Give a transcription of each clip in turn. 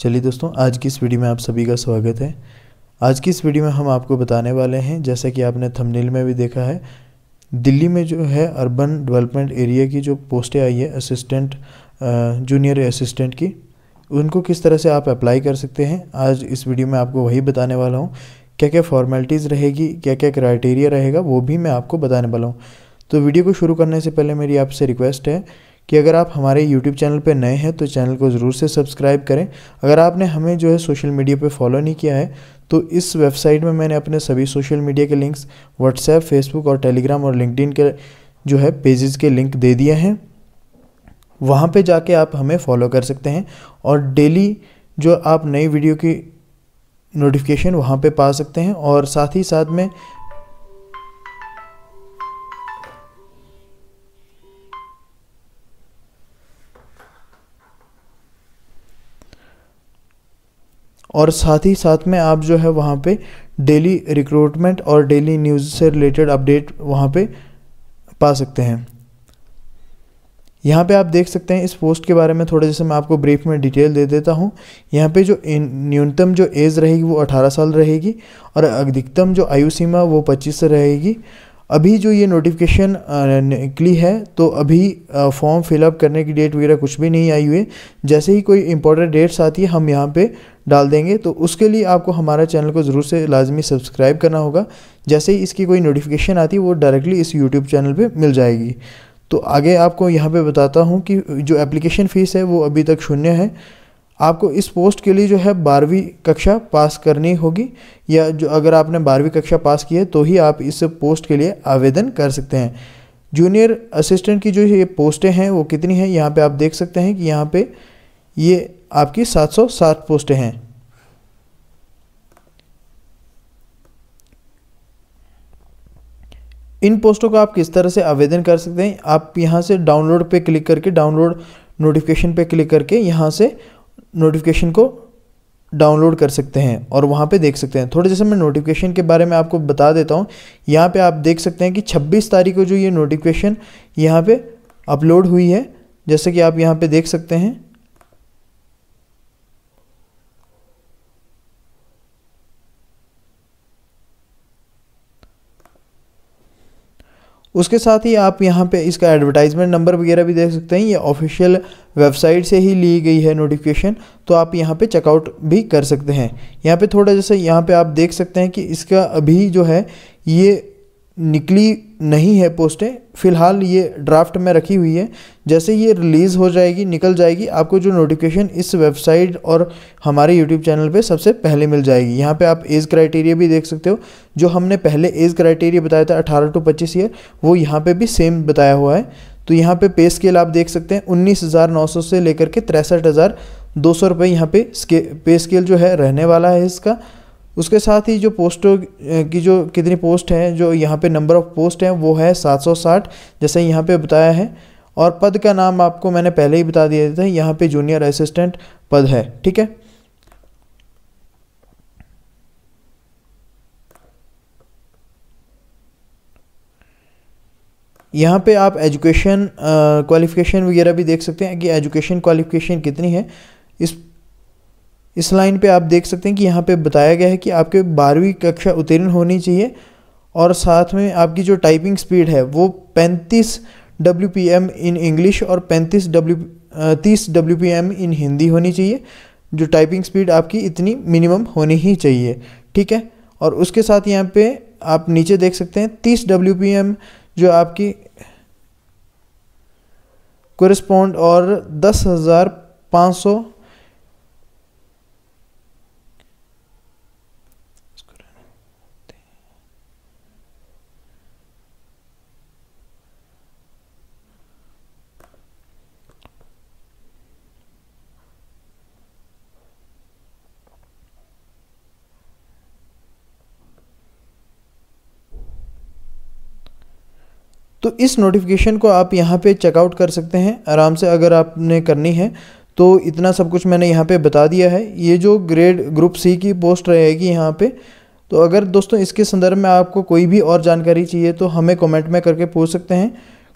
चलिए दोस्तों आज की इस वीडियो में आप सभी का स्वागत है आज की इस वीडियो में हम आपको बताने वाले हैं जैसा कि आपने थंबनेल में भी देखा है दिल्ली में जो है अर्बन डेवलपमेंट एरिया की जो पोस्टें आई है असिस्टेंट जूनियर असिस्टेंट की उनको किस तरह से आप अप्लाई कर सकते हैं आज इस वीडियो में आपको वही बताने वाला हूँ क्या क्या फॉर्मेलिटीज़ रहेगी क्या क्या क्राइटेरिया रहेगा वो भी मैं आपको बताने वाला हूँ तो वीडियो को शुरू करने से पहले मेरी आपसे रिक्वेस्ट है कि अगर आप हमारे यूट्यूब चैनल पर नए हैं तो चैनल को ज़रूर से सब्सक्राइब करें अगर आपने हमें जो है सोशल मीडिया पर फॉलो नहीं किया है तो इस वेबसाइट में मैंने अपने सभी सोशल मीडिया के लिंक्स व्हाट्सएप फेसबुक और टेलीग्राम और लिंकडिन के जो है पेजेस के लिंक दे दिए हैं वहाँ पे जाके आप हमें फॉलो कर सकते हैं और डेली जो आप नई वीडियो की नोटिफिकेशन वहाँ पे पा सकते हैं और साथ ही साथ में और साथ ही साथ में आप जो है वहाँ पे डेली रिक्रूटमेंट और डेली न्यूज़ से रिलेटेड अपडेट वहाँ पे पा सकते हैं यहाँ पे आप देख सकते हैं इस पोस्ट के बारे में थोड़े जैसे मैं आपको ब्रीफ में डिटेल दे देता हूँ यहाँ पे जो न्यूनतम जो एज रहेगी वो 18 साल रहेगी और अधिकतम जो आयु सीमा वो 25 से रहेगी अभी जो ये नोटिफिकेशन निकली है तो अभी फॉर्म फिलअप करने की डेट वगैरह कुछ भी नहीं आई हुई है जैसे ही कोई इंपॉर्टेंट डेट्स आती है हम यहाँ पे डाल देंगे तो उसके लिए आपको हमारा चैनल को ज़रूर से लाजमी सब्सक्राइब करना होगा जैसे ही इसकी कोई नोटिफिकेशन आती है वो डायरेक्टली इस यूट्यूब चैनल पर मिल जाएगी तो आगे आपको यहाँ पर बताता हूँ कि जो एप्लीकेशन फ़ीस है वो अभी तक शून्य है आपको इस पोस्ट के लिए जो है बारहवीं कक्षा पास करनी होगी या जो अगर आपने बारहवीं कक्षा पास की है तो ही आप इस पोस्ट के लिए आवेदन कर सकते हैं जूनियर असिस्टेंट की जो ये पोस्टें हैं वो कितनी हैं यहाँ पे आप देख सकते हैं कि यहाँ पे ये आपकी 760 पोस्टें हैं इन पोस्टों का आप किस तरह से आवेदन कर सकते हैं आप यहाँ से डाउनलोड पे क्लिक करके डाउनलोड नोटिफिकेशन पे क्लिक करके यहाँ से नोटिफिकेशन को डाउनलोड कर सकते हैं और वहाँ पे देख सकते हैं थोड़े जैसे मैं नोटिफिकेशन के बारे में आपको बता देता हूँ यहाँ पे आप देख सकते हैं कि 26 तारीख को जो ये नोटिफिकेशन यहाँ पे अपलोड हुई है जैसे कि आप यहाँ पे देख सकते हैं उसके साथ ही आप यहाँ पे इसका एडवर्टाइजमेंट नंबर वगैरह भी देख सकते हैं ये ऑफिशियल वेबसाइट से ही ली गई है नोटिफिकेशन तो आप यहाँ पे चेकआउट भी कर सकते हैं यहाँ पे थोड़ा जैसे यहाँ पे आप देख सकते हैं कि इसका अभी जो है ये निकली नहीं है पोस्टें फ़िलहाल ये ड्राफ्ट में रखी हुई है जैसे ये रिलीज़ हो जाएगी निकल जाएगी आपको जो नोटिफिकेशन इस वेबसाइट और हमारे यूट्यूब चैनल पे सबसे पहले मिल जाएगी यहाँ पे आप एज क्राइटेरिया भी देख सकते हो जो हमने पहले एज क्राइटेरिया बताया था अठारह टू पच्चीस ईयर वो यहाँ पर भी सेम बताया हुआ है तो यहाँ पे पे स्केल आप देख सकते हैं उन्नीस हज़ार नौ सौ से लेकर के तिरसठ हज़ार दो सौ रुपये यहाँ पे स्के पे स्केल जो है रहने वाला है इसका उसके साथ ही जो पोस्टों की जो कितनी पोस्ट हैं जो यहाँ पे नंबर ऑफ़ पोस्ट हैं वो है 760 जैसे यहाँ पे बताया है और पद का नाम आपको मैंने पहले ही बता दिया था यहाँ पे जूनियर असिस्टेंट पद है ठीक है यहाँ पे आप एजुकेशन क्वालिफ़िकेशन वगैरह भी देख सकते हैं कि एजुकेशन क्वालिफ़िकेशन कितनी है इस इस लाइन पे आप देख सकते हैं कि यहाँ पे बताया गया है कि आपके बारहवीं कक्षा उत्तीर्ण होनी चाहिए और साथ में आपकी जो टाइपिंग स्पीड है वो पैंतीस W P M in English और पैंतीस डब्ल्यू तीस W P M in Hindi होनी चाहिए जो टाइपिंग स्पीड आपकी इतनी मिनिमम होनी ही चाहिए ठीक है और उसके साथ यहाँ पे आप नीचे देख सकते हैं तीस डब्ल्यू पी एम जो आपकी कोरिस्पॉन्ड और दस हज़ार पाँच सौ तो इस नोटिफिकेशन को आप यहाँ पे चेकआउट कर सकते हैं आराम से अगर आपने करनी है तो इतना सब कुछ मैंने यहाँ पे बता दिया है ये जो ग्रेड ग्रुप सी की पोस्ट रहेगी यहाँ पे तो अगर दोस्तों इसके संदर्भ में आपको कोई भी और जानकारी चाहिए तो हमें कमेंट में करके पूछ सकते हैं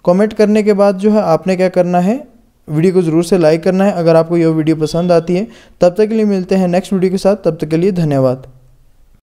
कमेंट करने के बाद जो है आपने क्या करना है वीडियो को ज़रूर से लाइक करना है अगर आपको यह वीडियो पसंद आती है तब तक के लिए मिलते हैं नेक्स्ट वीडियो के साथ तब तक के लिए धन्यवाद